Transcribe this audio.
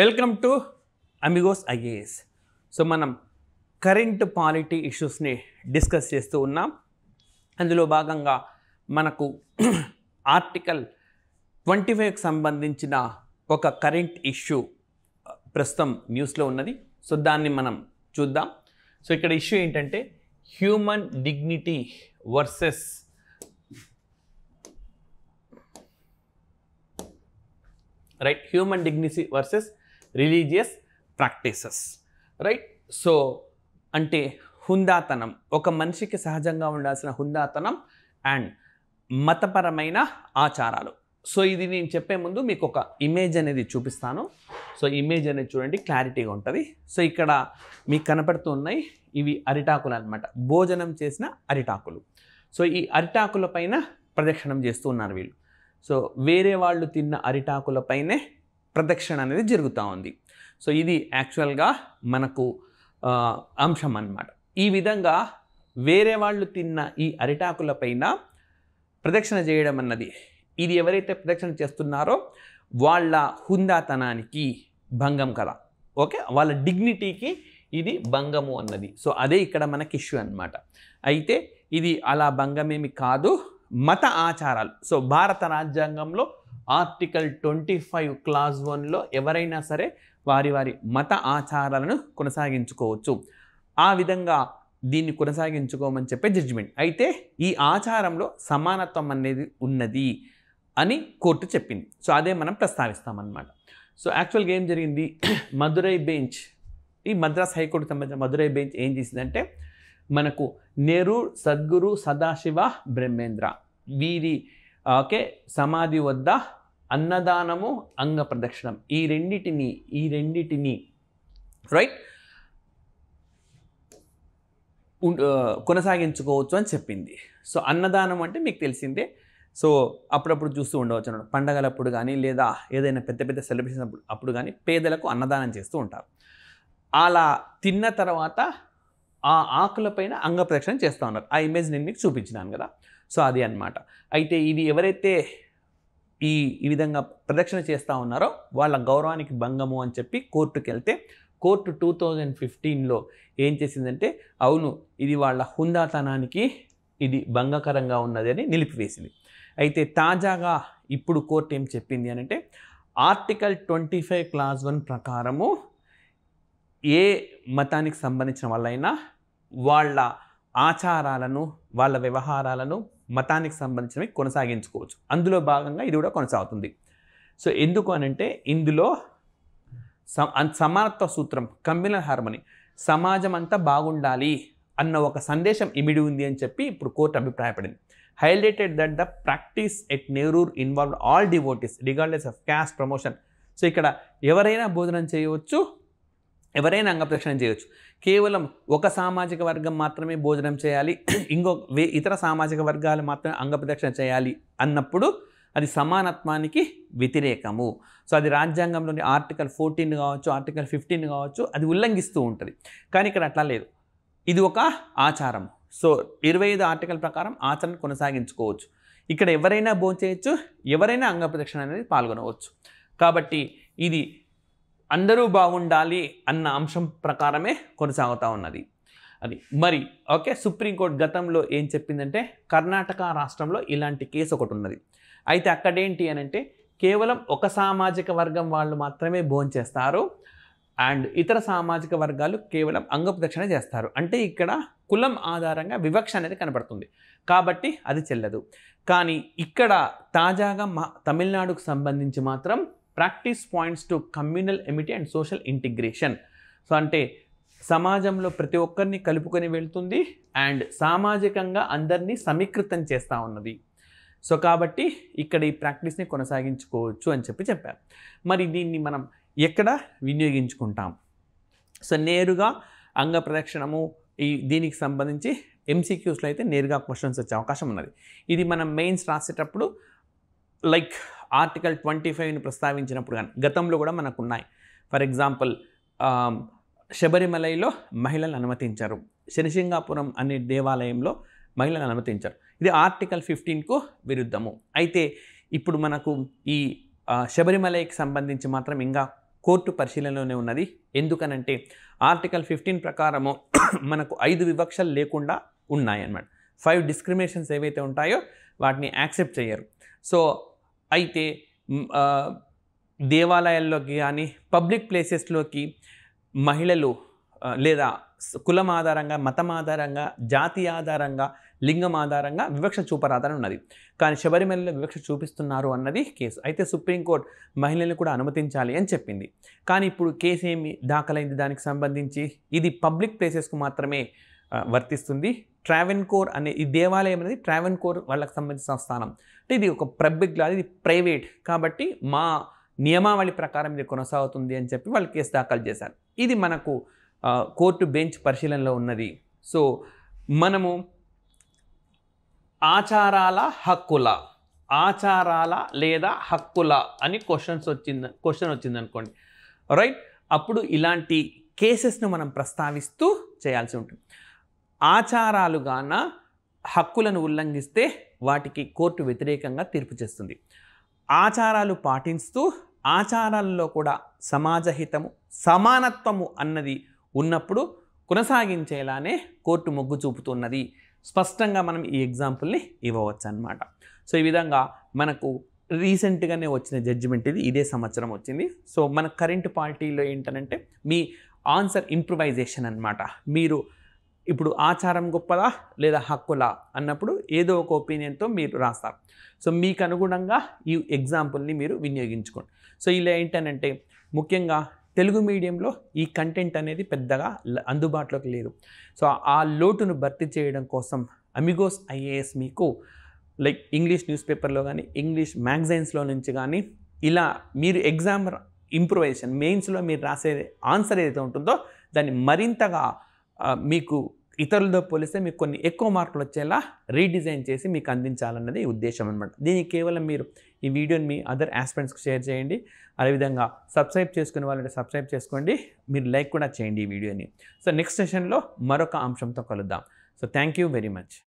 welcome to Amigos IAS so మనం current polity ఇష్యూస్ని discuss చేస్తూ ఉన్నాం అందులో భాగంగా మనకు ఆర్టికల్ ట్వంటీ ఫైవ్కి సంబంధించిన ఒక కరెంట్ ఇష్యూ uh, ప్రస్తుతం న్యూస్లో ఉన్నది సో దాన్ని మనం చూద్దాం సో ఇక్కడ ఇష్యూ ఏంటంటే human dignity versus right human dignity versus religious practices right so అంటే హుందాతనం ఒక మనిషికి సహజంగా ఉండాల్సిన హుందాతనం అండ్ మతపరమైన ఆచారాలు సో ఇది నేను చెప్పే ముందు మీకు ఒక ఇమేజ్ అనేది చూపిస్తాను సో ఇమేజ్ అనేది చూడండి క్లారిటీగా ఉంటుంది సో ఇక్కడ మీకు కనపడుతున్నాయి ఉన్నాయి ఇవి అరిటాకులు అనమాట భోజనం చేసిన అరిటాకులు సో ఈ అరిటాకుల పైన ప్రదక్షిణం చేస్తూ ఉన్నారు వీళ్ళు సో వేరే వాళ్ళు తిన్న అరిటాకుల పైనే ప్రదక్షిణ అనేది జరుగుతూ ఉంది సో ఇది యాక్చువల్గా మనకు అంశం అన్నమాట ఈ విధంగా వేరే వాళ్ళు తిన్న ఈ అరిటాకుల పైన ప్రదక్షిణ చేయడం అన్నది ఇది ఎవరైతే ప్రదక్షిణ చేస్తున్నారో వాళ్ళ హుందాతనానికి భంగం కదా ఓకే వాళ్ళ డిగ్నిటీకి ఇది భంగము అన్నది సో అదే ఇక్కడ మనకి ఇష్యూ అనమాట అయితే ఇది అలా భంగమేమి కాదు మత ఆచారాలు సో భారత రాజ్యాంగంలో ఆర్టికల్ ట్వంటీ ఫైవ్ క్లాస్ వన్లో ఎవరైనా సరే వారి వారి మత ఆచారాలను కొనసాగించుకోవచ్చు ఆ విధంగా దీన్ని కొనసాగించుకోమని చెప్పే జడ్జిమెంట్ అయితే ఈ ఆచారంలో సమానత్వం అనేది ఉన్నది అని కోర్టు చెప్పింది సో అదే మనం ప్రస్తావిస్తామన్నమాట సో యాక్చువల్గా ఏం జరిగింది మధురై బెంచ్ ఈ మద్రాస్ హైకోర్టు సంబంధించిన మధురై బెంచ్ ఏం చేసిందంటే మనకు నెహ్రూ సద్గురు సదాశివ బ్రహ్మేంద్ర వీరి ఓకే సమాధి వద్ద అన్నదానము అంగ ప్రదక్షిణం ఈ రెండిటిని ఈ రెండిటిని రైట్ కొనసాగించుకోవచ్చు అని చెప్పింది సో అన్నదానం అంటే మీకు తెలిసిందే సో అప్పుడప్పుడు చూస్తూ ఉండవచ్చు అన్నాడు పండగలప్పుడు కానీ లేదా ఏదైనా పెద్ద పెద్ద సెలబ్రేషన్ అప్పుడు కానీ పేదలకు అన్నదానం చేస్తూ ఉంటారు అలా తిన్న తర్వాత ఆ ఆకులపైన అంగప్రదక్షిణ చేస్తూ ఉన్నారు ఆ ఇమేజ్ నేను మీకు చూపించినాను కదా సో అది అనమాట అయితే ఇది ఎవరైతే ఈ ఈ విధంగా ప్రదక్షిణ చేస్తూ ఉన్నారో వాళ్ళ గౌరవానికి భంగము అని చెప్పి కోర్టుకి వెళ్తే కోర్టు టూ థౌజండ్ ఫిఫ్టీన్లో ఏం చేసిందంటే అవును ఇది వాళ్ళ హుందాతనానికి ఇది భంగకరంగా ఉన్నది అని నిలిపివేసింది అయితే తాజాగా ఇప్పుడు కోర్టు ఏం చెప్పింది అని అంటే article twenty five clause one ప్రకారము ఏ మతానికి సంబంధించిన వాళ్ళైనా వాళ్ళ ఆచారాలను వాళ్ళ వ్యవహారాలను మతానికి సంబంధించినవి కొనసాగించుకోవచ్చు అందులో భాగంగా ఇది కూడా కొనసాగుతుంది సో ఎందుకు అనంటే ఇందులో సమానత్వ సూత్రం కమ్యూనల్ హార్మని సమాజం అంతా బాగుండాలి అన్న ఒక సందేశం ఇమిడి ఉంది అని చెప్పి ఇప్పుడు కోర్టు అభిప్రాయపడింది highlighted that the practice at Nerur involve all devotees regardless of caste promotion so ఇక్కడ ఎవరైనా భోజనం చేయవచ్చు ఎవరైనా అంగప్రదక్షిణం చేయవచ్చు కేవలం ఒక సామాజిక వర్గం మాత్రమే భోజనం చేయాలి ఇంకో వే ఇతర సామాజిక వర్గాలు మాత్రమే అంగప్రదక్షిణ చేయాలి అన్నప్పుడు అది సమానత్వానికి వ్యతిరేకము సో అది రాజ్యాంగంలోని ఆర్టికల్ ఫోర్టీన్ కావచ్చు ఆర్టికల్ ఫిఫ్టీన్ కావచ్చు అది ఉల్లంఘిస్తూ ఉంటుంది కానీ ఇక్కడ అట్లా లేదు ఇది ఒక ఆచారం సో ఇరవై ఐదు ఆర్టికల్ ప్రకారం ఆచరణ కొనసాగించుకోవచ్చు ఇక్కడ ఎవరైనా భోంచేయచ్చు ఎవరైనా అంగప్రదక్షిణ అనేది పాల్గొనవచ్చు కాబట్టి ఇది అందరూ బాగుండాలి అన్న అంశం ప్రకారమే కొనసాగుతూ ఉన్నది అది మరి ఓకే సుప్రీంకోర్టు గతంలో ఏం చెప్పిందంటే కర్ణాటక రాష్ట్రంలో ఇలాంటి కేసు ఒకటి ఉన్నది అయితే అక్కడేంటి అని అంటే కేవలం ఒక సామాజిక వర్గం వాళ్ళు మాత్రమే భోంచేస్తారు అండ్ ఇతర సామాజిక వర్గాలు కేవలం అంగప్రదక్షిణ చేస్తారు అంటే ఇక్కడ కులం ఆధారంగా వివక్ష అనేది కనపడుతుంది కాబట్టి అది చెల్లదు కానీ ఇక్కడ తాజాగా మా తమిళనాడుకు సంబంధించి మాత్రం practice points to communal amity and social integration so అంటే సమాజంలో ప్రతి ఒక్కరిని కలుపుకొని వెళ్తుంది అండ్ సామాజికంగా అందరినీ సమీకృతం చేస్తూ ఉన్నది సో కాబట్టి ఇక్కడ ఈ ప్రాక్టీస్ని కొనసాగించుకోవచ్చు అని చెప్పి చెప్పారు మరి దీన్ని మనం ఎక్కడ వినియోగించుకుంటాం సో నేరుగా అంగ ప్రదక్షిణము ఈ దీనికి సంబంధించి ఎంసీక్యూస్లో అయితే నేరుగా క్వశ్చన్స్ వచ్చే అవకాశం ఉన్నది ఇది మనం మెయిన్స్ రాసేటప్పుడు లైక్ ఆర్టికల్ ట్వంటీ ఫైవ్ని ప్రస్తావించినప్పుడు కానీ గతంలో కూడా మనకున్నాయి ఫర్ ఎగ్జాంపుల్ శబరిమలైలో మహిళలను అనుమతించారు శనిసింగాపురం అనే దేవాలయంలో మహిళలను అనుమతించారు ఇది ఆర్టికల్ ఫిఫ్టీన్కు విరుద్ధము అయితే ఇప్పుడు మనకు ఈ శబరిమలైకి సంబంధించి మాత్రం ఇంకా కోర్టు పరిశీలనలోనే ఉన్నది ఎందుకనంటే ఆర్టికల్ ఫిఫ్టీన్ ప్రకారము మనకు ఐదు వివక్షలు లేకుండా ఉన్నాయన్నమాట ఫైవ్ డిస్క్రిమినేషన్స్ ఏవైతే ఉంటాయో వాటిని యాక్సెప్ట్ చేయరు సో అయితే దేవాలయాల్లోకి కానీ పబ్లిక్ ప్లేసెస్లోకి మహిళలు లేదా కులం ఆధారంగా మతం ఆధారంగా జాతి ఆధారంగా లింగం ఆధారంగా వివక్ష చూపరాదని ఉన్నది కానీ శబరిమలలో వివక్ష చూపిస్తున్నారు అన్నది కేసు అయితే సుప్రీంకోర్టు మహిళల్ని కూడా అనుమతించాలి అని చెప్పింది కానీ ఇప్పుడు కేసు ఏమి దాఖలైంది దానికి సంబంధించి ఇది పబ్లిక్ ప్లేసెస్కు మాత్రమే వర్తిస్తుంది ట్రావెన్కోర్ అనే ఈ దేవాలయం అనేది ట్రావెన్కోర్ వాళ్ళకి సంబంధించిన స్థానం అంటే ఇది ఒక పబ్లిక్ ఇది ప్రైవేట్ కాబట్టి మా నియమావళి ప్రకారం ఇది కొనసాగుతుంది అని చెప్పి వాళ్ళు కేసు దాఖలు చేశారు ఇది మనకు కోర్టు బెంచ్ పరిశీలనలో ఉన్నది సో మనము ఆచారాల హక్కుల ఆచారాల లేదా హక్కుల అని క్వశ్చన్స్ వచ్చింది క్వశ్చన్ వచ్చింది అనుకోండి రైట్ అప్పుడు ఇలాంటి కేసెస్ను మనం ప్రస్తావిస్తూ చేయాల్సి ఉంటుంది ఆచారాలుగాన హక్కులను ఉల్లంఘిస్తే వాటికి కోర్టు వ్యతిరేకంగా తీర్పు చేస్తుంది ఆచారాలు పాటిస్తూ ఆచారాల్లో కూడా సమాజహితము సమానత్వము అన్నది ఉన్నప్పుడు కొనసాగించేలానే కోర్టు మొగ్గు చూపుతున్నది స్పష్టంగా మనం ఈ ఎగ్జాంపుల్ని ఇవ్వవచ్చు అనమాట సో ఈ విధంగా మనకు రీసెంట్గానే వచ్చిన జడ్జిమెంట్ ఇది ఇదే సంవత్సరం వచ్చింది సో మన కరెంట్ పార్టీలో ఏంటనంటే మీ ఆన్సర్ ఇంప్రూవైజేషన్ అనమాట మీరు ఇప్పుడు ఆచారం గొప్పదా లేదా హక్కులా అన్నప్పుడు ఏదో ఒక ఒపీనియన్తో మీరు రాస్తారు సో మీకు అనుగుణంగా ఈ ఎగ్జాంపుల్ని మీరు వినియోగించుకోండి సో ఇలా ఏంటనంటే ముఖ్యంగా తెలుగు మీడియంలో ఈ కంటెంట్ అనేది పెద్దగా అందుబాటులోకి లేదు సో ఆ లోటును భర్తీ చేయడం కోసం అమిగోస్ ఐఏఎస్ మీకు లైక్ ఇంగ్లీష్ న్యూస్ పేపర్లో కానీ ఇంగ్లీష్ మ్యాగజైన్స్లో నుంచి కానీ ఇలా మీరు ఎగ్జామ్ ఇంప్రూవైజేషన్ మెయిన్స్లో మీరు రాసే ఆన్సర్ ఏదైతే ఉంటుందో దాన్ని మరింతగా మీకు ఇతరులతో పోలిస్తే మీకు కొన్ని ఎక్కువ మార్కులు వచ్చేలా రీడిజైన్ చేసి మీకు అందించాలన్నది ఉద్దేశం అనమాట దీనికి కేవలం మీరు ఈ వీడియోని మీ అదర్ ఆస్పెంట్స్కి షేర్ చేయండి అదేవిధంగా సబ్స్క్రైబ్ చేసుకునే వాళ్ళని సబ్స్క్రైబ్ చేసుకోండి మీరు లైక్ కూడా చేయండి ఈ వీడియోని సో నెక్స్ట్ సెషన్లో మరొక అంశంతో కలుద్దాం so thank you very much